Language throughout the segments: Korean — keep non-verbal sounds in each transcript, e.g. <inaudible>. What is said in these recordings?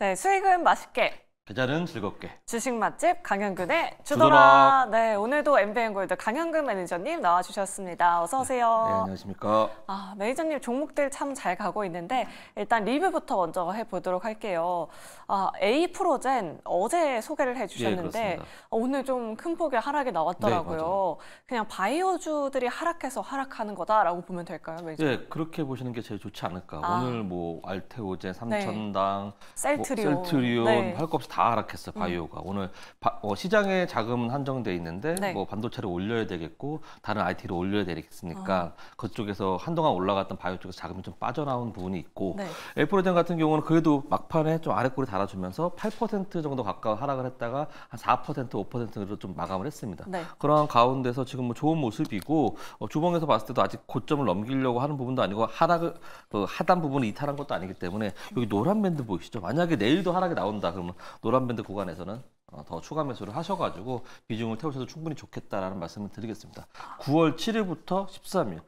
네, 수익은 맛있게. 계좌는 즐겁게. 주식 맛집 강현근의 주더라 주도라. 네, 오늘도 MBN 골드 강현근 매니저님 나와주셨습니다. 어서 오세요. 네, 네, 안녕하십니까. 아, 매니저님 종목들 참 잘 가고 있는데 일단 리뷰부터 먼저 해보도록 할게요. 아, A 프로젠 어제 소개를 해주셨는데 예, 오늘 좀 큰 폭의 하락이 나왔더라고요. 네, 그냥 바이오주들이 하락해서 하락하는 거다라고 보면 될까요, 매니저 네, 그렇게 보시는 게 제일 좋지 않을까. 아. 오늘 뭐 알테오젠, 삼천당, 네. 셀트리온, 뭐 셀트리온 네. 할거 없이 다다 하락했어 음. 바이오가 음. 오늘 바, 어, 시장에 자금은 한정돼 있는데 네. 뭐 반도체를 올려야 되겠고 다른 IT를 올려야 되겠으니까 아. 어. 그쪽에서 한동안 올라갔던 바이오 쪽에서 자금이 좀 빠져나온 부분이 있고 네. 엘프로젠 같은 경우는 그래도 막판에 좀 아래꼬리 달아주면서 8% 정도 가까운 하락을 했다가 한4% 5%로 좀 마감을 했습니다. 네. 그러한 가운데서 지금 뭐 좋은 모습이고 어, 주봉에서 봤을 때도 아직 고점을 넘기려고 하는 부분도 아니고 하락 그 하단 부분을 이탈한 것도 아니기 때문에 여기 노란 밴드 보이시죠? 만약에 내일도 하락이 나온다 그러면 노란 밴드 구간에서는 어, 더 추가 매수를 하셔가지고 비중을 태우셔도 충분히 좋겠다라는 말씀을 드리겠습니다. 9월 7일부터 13일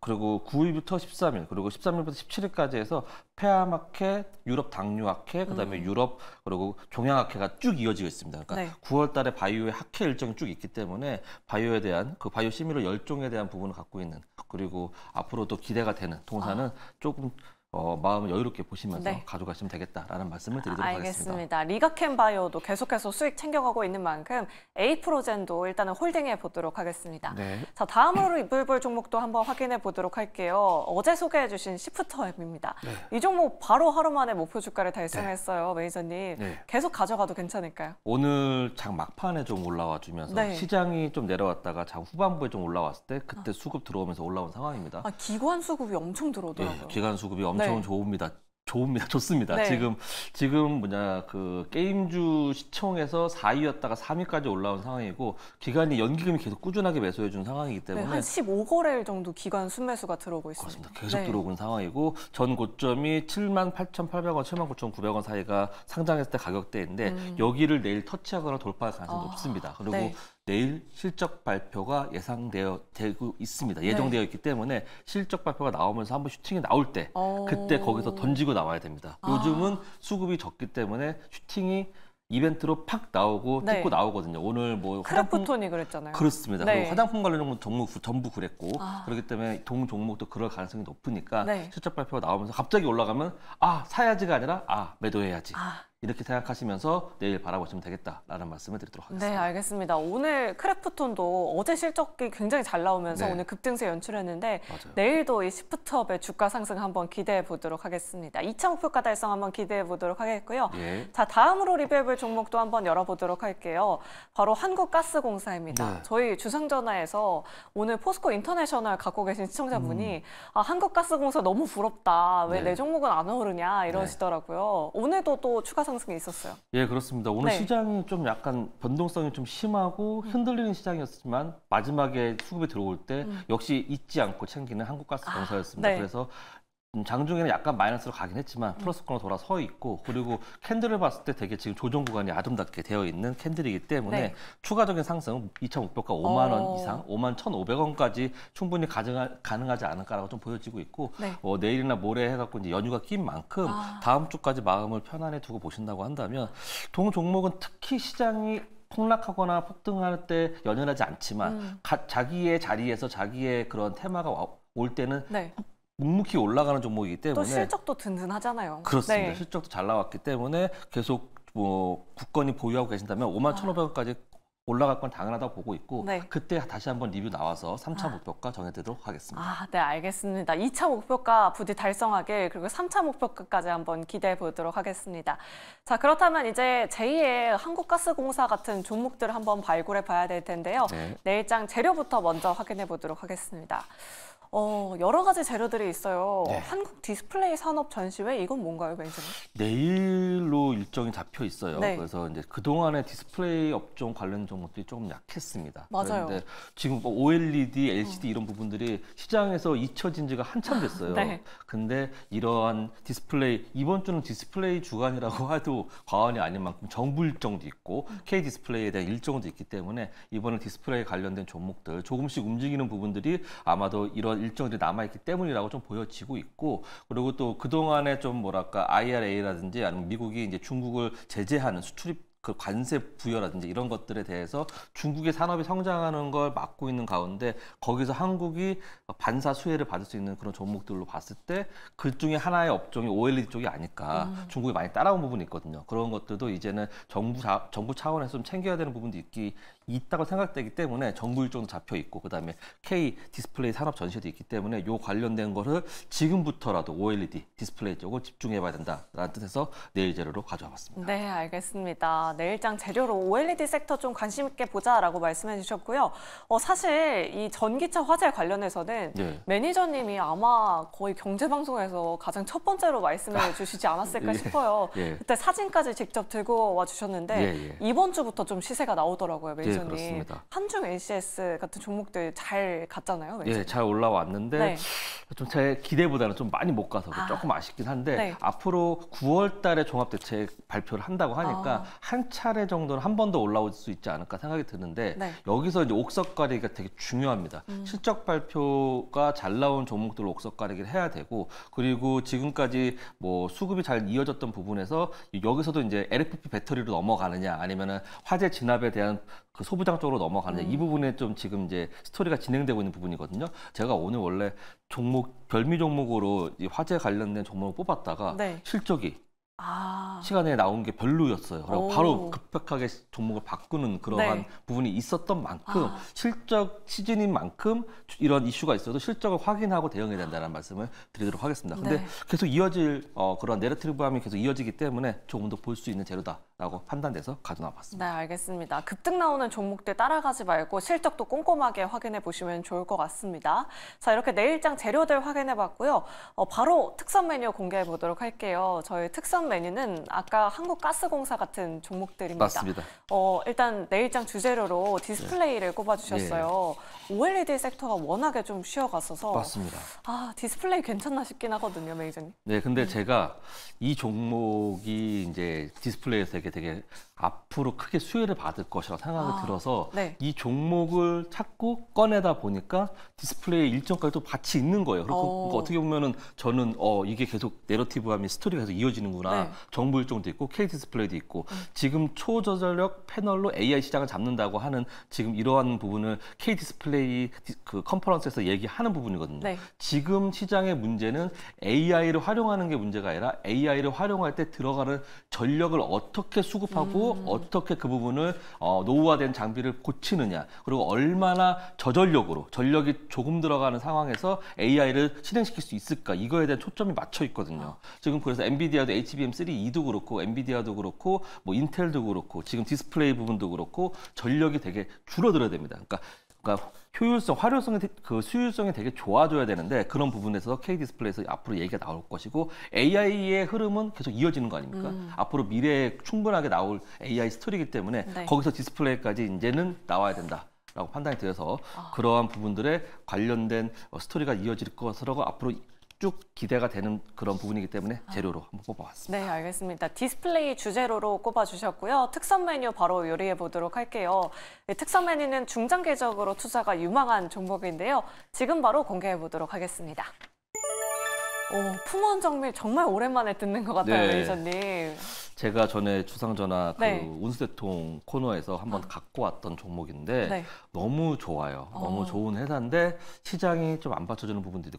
그리고 9일부터 13일 그리고 13일부터 17일까지 해서 폐암학회, 유럽 당뇨학회, 그다음에 음. 유럽 그리고 종양학회가 쭉 이어지고 있습니다. 그러니까 네. 9월달에 바이오의 학회 일정이 쭉 있기 때문에 바이오에 대한 그 바이오 시미러 열종에 대한 부분을 갖고 있는 그리고 앞으로 또 기대가 되는 동사는 아. 조금 어, 마음을 여유롭게 보시면서 네. 가져가시면 되겠다라는 말씀을 드리도록 알겠습니다. 하겠습니다. 리가캔 바이오도 계속해서 수익 챙겨가고 있는 만큼 에이프로젠도 일단은 홀딩해 보도록 하겠습니다. 네. 자 다음으로 이불볼 종목도 한번 확인해 보도록 할게요. 어제 소개해 주신 시프터앱입니다. 네. 이 종목 바로 하루 만에 목표 주가를 달성했어요. 네. 매니저님. 네. 계속 가져가도 괜찮을까요? 오늘 장 막판에 좀 올라와 주면서 네. 시장이 좀 내려왔다가 장 후반부에 좀 올라왔을 때 그때 아. 수급 들어오면서 올라온 상황입니다. 아, 기관 수급이 엄청 들어오더라고요. 예, 기관 수급이 엄청 엄청 네. 좋습니다. 좋습니다. 좋습니다. 네. 지금 지금 뭐냐 그 게임주 시청에서 4위였다가 3위까지 올라온 상황이고 기간이 연기금이 계속 꾸준하게 매수해 준 상황이기 네, 때문에 네, 한 15거래일 정도 기간 순매수가 들어오고 있습니다. 그렇습니다. 계속 네. 들어오는 상황이고 전 고점이 7만 8,800원, 7만 9,900원 사이가 상장했을 때 가격대인데 음. 여기를 내일 터치하거나 돌파할 가능성이 아, 높습니다. 그리고 네. 내일 실적 발표가 예상되어 되고 있습니다. 네. 예정되어 네. 있기 때문에 실적 발표가 나오면서 한번 슈팅이 나올 때 오. 어. 그때 거기서 던지고 나와야 됩니다. 아. 요즘은 수급이 적기 때문에 슈팅이 이벤트로 팍 나오고 네. 찍고 나오거든요. 오늘 뭐 크라프톤이 화장품... 그랬잖아요. 그렇습니다. 네. 화장품 관련 종목 전부, 전부 그랬고 아. 그렇기 때문에 동 종목도 그럴 가능성이 높으니까 네. 실적 발표가 나오면서 갑자기 올라가면 아 사야지가 아니라 아 매도해야지. 아. 이렇게 생각하시면서 내일 바라보시면 되겠다라는 말씀을 드리도록 네, 하겠습니다. 네, 알겠습니다. 오늘 크래프톤도 어제 실적이 굉장히 잘 나오면서 네. 오늘 급등세 연출했는데 맞아요. 내일도 이 시프트업의 주가 상승 한번 기대해 보도록 하겠습니다. 2차 목표가 달성 한번 기대해 보도록 하겠고요. 예. 자, 다음으로 리뷰해볼 종목도 한번 열어보도록 할게요. 바로 한국가스공사입니다. 네. 저희 주상전화에서 오늘 포스코 인터내셔널 갖고 계신 시청자분이 음. 아, 한국가스공사 너무 부럽다. 왜내 네. 종목은 안 오르냐 이러시더라고요. 네. 오늘도 또 추가 상승 상승이 있었어요. 예, 그렇습니다. 오늘 네. 시장이 좀 약간 변동성이 좀 심하고 음. 흔들리는 시장이었지만 마지막에 수급이 들어올 때 음. 역시 잊지 않고 챙기는 한국가스 아, 공사였습니다. 아, 네. 그래서 음, 장중에는 약간 마이너스로 가긴 했지만 플러스권으로 돌아서 있고 그리고 캔들을 봤을 때 되게 지금 조정 구간이 아름답게 되어 있는 캔들이기 때문에 네. 추가적인 상승 2,500과 5만 원 어... 이상 5만 1,500원까지 충분히 가능하, 가능하지 않을까라고 좀 보여지고 있고 네. 어, 내일이나 모레 해갖고 이제 연휴가 낀 만큼 아... 다음 주까지 마음을 편안히 두고 보신다고 한다면 동 종목은 특히 시장이 폭락하거나 폭등할 때 연연하지 않지만 음. 가, 자기의 자리에서 자기의 그런 테마가 올 때는 네. 묵묵히 올라가는 종목이기 때문에 또 실적도 든든하잖아요. 그렇습니다. 네. 실적도 잘 나왔기 때문에 계속 뭐 국권이 보유하고 계신다면 5만 1,500원까지 올라갈 건 당연하다고 보고 있고 네. 그때 다시 한번 리뷰 나와서 3차 아. 목표가 정해드리도록 하겠습니다. 아, 네, 알겠습니다. 2차 목표가 부디 달성하게 그리고 3차 목표까지 한번 기대해 보도록 하겠습니다. 자, 그렇다면 이제 제2의 한국가스공사 같은 종목들을 한번 발굴해 봐야 될 텐데요. 네. 내일장 재료부터 먼저 확인해 보도록 하겠습니다. 어, 여러 가지 재료들이 있어요. 네. 한국 디스플레이 산업 전시회 이건 뭔가요, 벤슨? 내일로 일정이 잡혀 있어요. 네. 그래서 이제 그동안의 디스플레이 업종 관련 정보들이 조금 약했습니다. 맞아요. 그런데 지금 뭐 OLED, LCD 음. 이런 부분들이 시장에서 잊혀진 지가 한참 됐어요. <laughs> 네. 근데 이러한 디스플레이 이번 주는 디스플레이 주간이라고 <laughs> 해도 과언이 아닌 만큼 정부 일정도 있고 K 디스플레이에 대한 일정도 있기 때문에 이번에 디스플레이 관련된 종목들 조금씩 움직이는 부분들이 아마도 이런 일정들이 남아있기 때문이라고 좀 보여지고 있고 그리고 또 그동안에 좀 뭐랄까 IRA라든지 아니면 미국이 이제 중국을 제재하는 수출입 그 관세 부여라든지 이런 것들에 대해서 중국의 산업이 성장하는 걸 막고 있는 가운데 거기서 한국이 반사 수혜를 받을 수 있는 그런 종목들로 봤을 때 그 중에 하나의 업종이 OLED 쪽이 아닐까 음. 중국이 많이 따라온 부분이 있거든요. 그런 것들도 이제는 정부 정부 차원에서 좀 챙겨야 되는 부분도 있기 있다고 생각되기 때문에 정부 일정도 잡혀 있고 그다음에 K 디스플레이 산업 전시도 있기 때문에 요 관련된 거를 지금부터라도 OLED 디스플레이 쪽을 집중해 봐야 된다라는 뜻에서 내일 재료로 가져와 봤습니다. 네, 알겠습니다. 내일장 재료로 OLED 섹터 좀 관심 있게 보자라고 말씀해 주셨고요. 어, 사실 이 전기차 화재 관련해서는 네. 매니저님이 아마 거의 경제 방송에서 가장 첫 번째로 말씀해 <laughs> 주시지 않았을까 예, 싶어요. 예. 그때 사진까지 직접 들고 와 주셨는데 예, 예, 이번 주부터 좀 시세가 나오더라고요. 매니저 위원님. 네, 그렇습니다. 한중 ACS 같은 종목들 잘 갔잖아요. 왠지. 예, 잘 올라왔는데 네. 좀제 기대보다는 좀 많이 못 가서 아, 조금 아쉽긴 한데 네. 앞으로 9월 달에 종합 대책 발표를 한다고 하니까 아. 한 차례 정도는 한 번 더 올라올 수 있지 않을까 생각이 드는데 네. 여기서 이제 옥석 가리기가 되게 중요합니다. 음. 실적 발표가 잘 나온 종목들 옥석 가리기를 해야 되고 그리고 지금까지 뭐 수급이 잘 이어졌던 부분에서 여기서도 이제 LFP 배터리로 넘어가느냐 아니면은 화재 진압에 대한 그 소부장 쪽으로 넘어가는 음. 이 부분에 좀 지금 이제 스토리가 진행되고 있는 부분이거든요. 제가 오늘 원래 종목 별미 종목으로 이 화재 관련된 종목을 뽑았다가 네. 실적이 아... 시간에 나온 게 별로였어요. 그리고 바로 급박하게 종목을 바꾸는 그러한 네. 부분이 있었던 만큼 아... 실적 시즌인 만큼 이런 이슈가 있어도 실적을 확인하고 대응해야 된다는 말씀을 드리도록 하겠습니다. 근데 네. 계속 이어질 어, 그런 내러티브함이 계속 이어지기 때문에 조금 더 볼 수 있는 재료다. 라고 판단돼서 가져나 봤습니다. 네, 알겠습니다. 급등 나오는 종목들 따라가지 말고 실적도 꼼꼼하게 확인해 보시면 좋을 것 같습니다. 자, 이렇게 내일장 재료들 확인해 봤고요. 어, 바로 특선 메뉴 공개해 보도록 할게요. 저희 특선 메뉴는 아까 한국가스공사 같은 종목들입니다. 맞습니다. 어, 일단 내일장 주재료로 디스플레이를 네. 꼽아주셨어요. 네. 예. OLED 섹터가 워낙에 좀 쉬어갔어서 맞습니다. 아, 디스플레이 괜찮나 싶긴 하거든요, 매니저님. 네, 근데 음. 제가 이 종목이 이제 디스플레이에서 이게 되게 앞으로 크게 수혜를 받을 것이라 고 생각이 아, 들어서 네. 이 종목을 찾고 꺼내다 보니까 디스플레이 일정까지 도 같이 있는 거예요. 그리고 어. 그러니까 어떻게 보면은 저는 어 이게 계속 내러티브함이 스토리가 계속 이어지는구나. 네. 정부 일정도 있고 K 디스플레이도 있고 음. 지금 초저전력 패널로 AI 시장을 잡는다고 하는 지금 이러한 부분을 K 디스플레이 그 컨퍼런스에서 얘기하는 부분이거든요. 네. 지금 시장의 문제는 AI를 활용하는 게 문제가 아니라 AI를 활용할 때 들어가는 전력을 어떻게 수급하고 음. 그 어떻게 그 부분을 어, 노후화된 장비를 고치느냐 그리고 얼마나 저전력으로 전력이 조금 들어가는 상황에서 AI를 실행시킬 수 있을까 이거에 대한 초점이 맞춰 있거든요. 지금 그래서 엔비디아도 HBM3 2도 그렇고 엔비디아도 그렇고 뭐 인텔도 그렇고 지금 디스플레이 부분도 그렇고 전력이 되게 줄어들어야 됩니다. 그러니까 그러니까 효율성, 활용성이 그 수율성이 되게 좋아져야 되는데 그런 부분에서 K 디스플레이에서 앞으로 얘기가 나올 것이고 AI의 흐름은 계속 이어지는 거 아닙니까? 음. 앞으로 미래에 충분하게 나올 AI 스토리이기 때문에 네. 거기서 디스플레이까지 이제는 나와야 된다. 라고 판단이 되어서 아. 그러한 부분들에 관련된 스토리가 이어질 것으로 앞으로 쭉 기대가 되는 그런 부분이기 때문에 아. 재료로 한번 뽑아봤습니다. 네, 알겠습니다. 디스플레이 주재료로 꼽아주셨고요. 특선 메뉴 바로 요리해 보도록 할게요. 네, 특선 메뉴는 중장기적으로 투자가 유망한 종목인데요. 지금 바로 공개해 보도록 하겠습니다. 오, 품원 정밀 정말 오랜만에 듣는 것 같아요, 네. 매니저님. 제가 전에 주상전화 그 네. 운수대통 코너에서 한번 아. 갖고 왔던 종목인데 네. 너무 좋아요. 어. 너무 좋은 회사인데 시장이 좀 안 받쳐주는 부분들이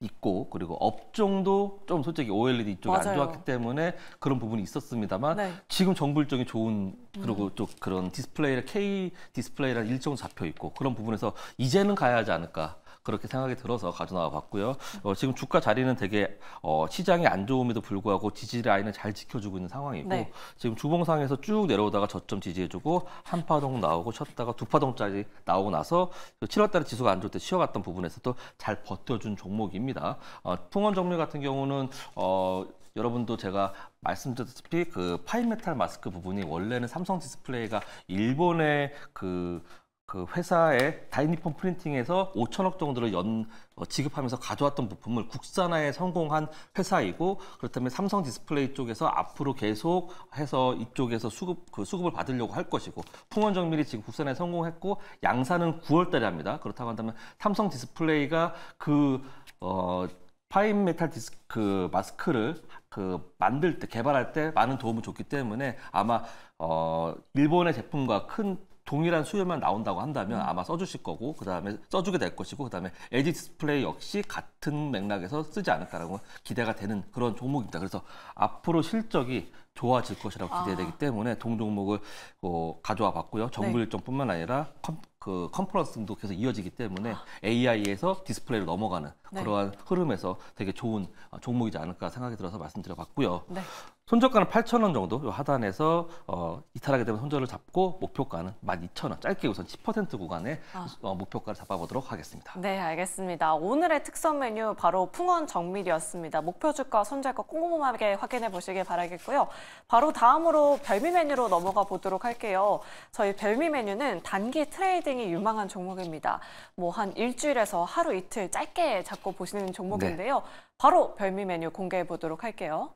있고 그리고 업종도 좀 솔직히 OLED 이쪽이 맞아요. 안 좋았기 때문에 그런 부분이 있었습니다만 네. 지금 정부 일정이 좋은 그리고 음. 또 그런 디스플레이라 K 디스플레이라 는 일정 잡혀 있고 그런 부분에서 이제는 가야 하지 않을까 그렇게 생각이 들어서 가져나와 봤고요. 어, 지금 주가 자리는 되게 어, 시장이 안 좋음에도 불구하고 지지 라인을 잘 지켜주고 있는 상황이고 네. 지금 주봉상에서 쭉 내려오다가 저점 지지해주고 한 파동 나오고 쉬다가두 파동짜리 나오고 나서 7월달에 그 지수가 안 좋을 때 쉬어갔던 부분에서도 잘 버텨준 종목입니다. 어, 풍원 정리 같은 경우는 어, 여러분도 제가 말씀드렸듯이피그 파인메탈 마스크 부분이 원래는 삼성 디스플레이가 일본의 그그 회사의 다이니폰 프린팅에서 5천억 정도를 연 어, 지급하면서 가져왔던 부품을 국산화에 성공한 회사이고 그렇다면 삼성 디스플레이 쪽에서 앞으로 계속 해서 이쪽에서 수급 그 수급을 받으려고 할 것이고 풍원정밀이 지금 국산화에 성공했고 양산은 9월달에 합니다. 그렇다고 한다면 삼성 디스플레이가 그 어, 파인 메탈 디스크 그 마스크를 그 만들 때 개발할 때 많은 도움을 줬기 때문에 아마 어 일본의 제품과 큰 동일한 수요만 나온다고 한다면 음. 아마 써주실 거고 그다음에 써주게 될 것이고 그다음에 에지 디스플레이 역시 같은 맥락에서 쓰지 않을까라고 기대가 되는 그런 종목입니다. 그래서 앞으로 실적이 좋아질 것이라고 아. 기대되기 아. 때문에 동종목을 어, 가져와 봤고요. 네. 정글일정뿐만 아니라 컴, 그 컨퍼런스 도 계속 이어지기 때문에 아. AI에서 디스플레이로 넘어가는 네. 그러한 흐름에서 되게 좋은 어, 종목이지 않을까 생각이 들어서 말씀드려 봤고요. 네. 손절가는 8천원 정도 요 하단에서 어, 이탈하게 되면 손절을 잡고 목표가는 12,000원 짧게 우선 10% 구간에 아. 어, 목표가를 잡아보도록 하겠습니다. 네, 알겠습니다. 오늘의 특선 메뉴 바로 풍원 정밀이었습니다. 목표 주가 손절가 꼼꼼하게 확인해 보시길 바라겠고요. 바로 다음으로 별미 메뉴로 넘어가 보도록 할게요. 저희 별미 메뉴는 단기 트레이딩이 유망한 종목입니다. 뭐 한 일주일에서 하루 이틀 짧게 잡고 보시는 종목인데요. 네. 바로 별미 메뉴 공개해 보도록 할게요.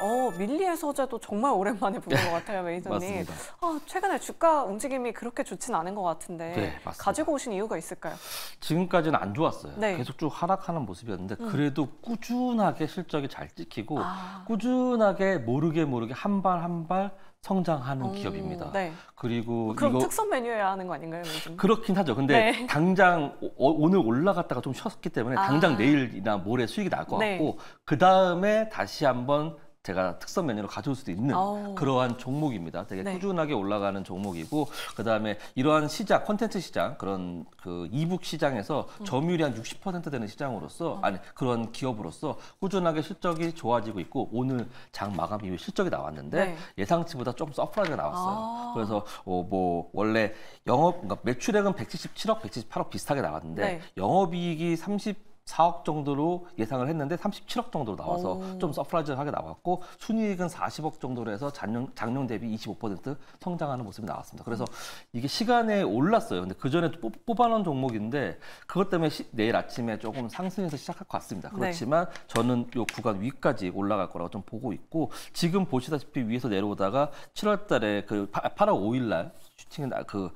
어, 밀리의 서재도 정말 오랜만에 보는 네. 것 같아요, 매니저님. 아, 최근에 주가 움직임이 그렇게 좋진 않은 것 같은데 네, 가지고 오신 이유가 있을까요? 지금까지는 안 좋았어요. 네. 계속 쭉 하락하는 모습이었는데 음. 그래도 꾸준하게 실적이 잘 찍히고 아. 꾸준하게 모르게 모르게 한 발 한 발 성장하는 음, 기업입니다. 네. 그리고 그럼 이거... 특선 메뉴여야 하는 거 아닌가요? 요즘? 그렇긴 하죠. 근데 네. 당장 오, 어, 오늘 올라갔다가 좀 쉬었기 때문에 아. 당장 내일이나 모레 수익이 날것 네. 같고 그 다음에 다시 한번 제가 특선 메뉴로 가져올 수도 있는 오 어. 그러한 종목입니다. 되게 네. 꾸준하게 올라가는 종목이고 그다음에 이러한 시장 콘텐츠 시장 그런 그 이북 시장에서 음. 점유율이 한 60% 되는 시장으로서 어. 아니 그런 기업으로서 꾸준하게 실적이 좋아지고 있고 오늘 장 마감 이후 실적이 나왔는데 네. 예상치보다 조금 서프라이즈가 나왔어요. 아. 그래서 어, 뭐 원래 영업 그러니까 매출액은 177억, 178억 비슷하게 나왔는데 네. 영업이익이 30 4억 정도로 예상을 했는데 37억 정도로 나와서 오. 좀 서프라이즈하게 나왔고 순이익은 40억 정도로 해서 작년, 작년 대비 25% 성장하는 모습이 나왔습니다. 그래서 이게 시간에 올랐어요. 근데 그 전에 뽑아놓은 종목인데 그것 때문에 시, 내일 아침에 조금 상승해서 시작할 것 같습니다. 네. 그렇지만 네. 저는 요 구간 위까지 올라갈 거라고 좀 보고 있고 지금 보시다시피 위에서 내려오다가 7월 달에 그 8월 5일 날 슈팅은 그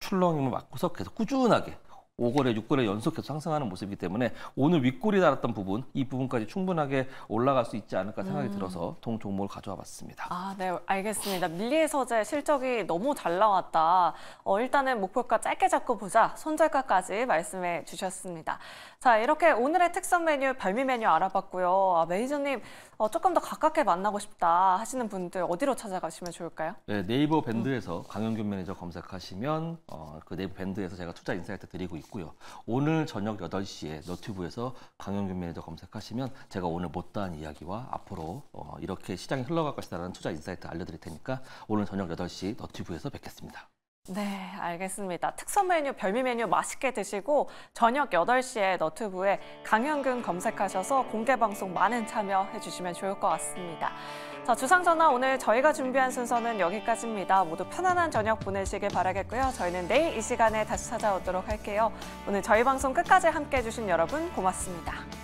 출렁임을 맞고서 계속 꾸준하게 5거래, 6거래 연속해서 상승하는 모습이기 때문에 오늘 윗골이 달았던 부분, 이 부분까지 충분하게 올라갈 수 있지 않을까 생각이 음. 들어서 동 종목을 가져와 봤습니다. 아, 네, 알겠습니다. 밀리에서제 실적이 너무 잘 나왔다. 어, 일단은 목표가 짧게 잡고 보자. 손절가까지 말씀해 주셨습니다. 자, 이렇게 오늘의 특선 메뉴, 발미 메뉴 알아봤고요. 아, 매니저님, 어, 조금 더 가깝게 만나고 싶다 하시는 분들 어디로 찾아가시면 좋을까요? 네, 네이버 밴드에서 음. 강영균 매니저 검색하시면 어, 그 네이버 밴드에서 제가 투자 인사이트 드리고 있습니다. 있고요. 오늘 저녁 8시에 너튜브에서 강영균 매니저 검색하시면 제가 오늘 못다한 이야기와 앞으로 어, 이렇게 시장이 흘러갈 것이라는 다 투자 인사이트 알려드릴 테니까 오늘 저녁 8시 너튜브에서 뵙겠습니다. 네, 알겠습니다. 특선 메뉴, 별미 메뉴 맛있게 드시고 저녁 8시에 너튜브에 강현근 검색하셔서 공개 방송 많은 참여해 주시면 좋을 것 같습니다. 자, 주상전화 오늘 저희가 준비한 순서는 여기까지입니다. 모두 편안한 저녁 보내시길 바라겠고요. 저희는 내일 이 시간에 다시 찾아오도록 할게요. 오늘 저희 방송 끝까지 함께해 주신 여러분 고맙습니다.